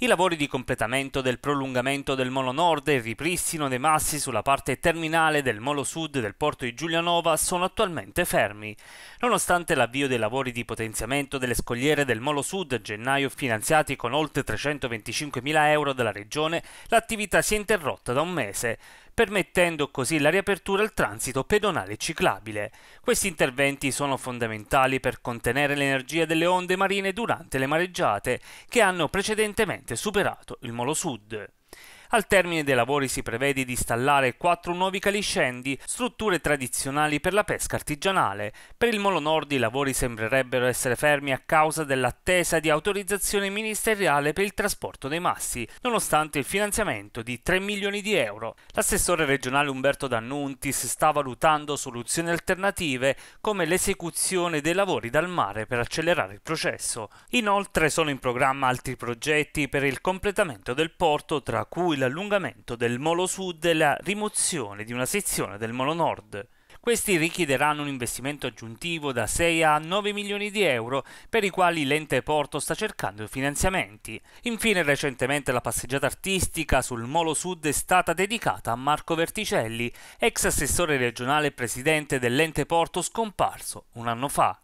I lavori di completamento del prolungamento del molo nord e ripristino dei massi sulla parte terminale del molo sud del porto di Giulianova sono attualmente fermi. Nonostante l'avvio dei lavori di potenziamento delle scogliere del molo sud a gennaio finanziati con oltre 325.000 euro dalla regione, l'attività si è interrotta da un mese permettendo così la riapertura al transito pedonale ciclabile. Questi interventi sono fondamentali per contenere l'energia delle onde marine durante le mareggiate, che hanno precedentemente superato il Molo Sud. Al termine dei lavori si prevede di installare quattro nuovi caliscendi, strutture tradizionali per la pesca artigianale. Per il Molo Nord i lavori sembrerebbero essere fermi a causa dell'attesa di autorizzazione ministeriale per il trasporto dei massi, nonostante il finanziamento di 3 milioni di euro. L'assessore regionale Umberto D'Annuntis sta valutando soluzioni alternative come l'esecuzione dei lavori dal mare per accelerare il processo. Inoltre sono in programma altri progetti per il completamento del porto, tra cui l'allungamento del molo sud e la rimozione di una sezione del molo nord. Questi richiederanno un investimento aggiuntivo da 6 a 9 milioni di euro per i quali l'ente Porto sta cercando finanziamenti. Infine recentemente la passeggiata artistica sul Molo Sud è stata dedicata a Marco Verticelli, ex assessore regionale e presidente dell'ente Porto scomparso un anno fa.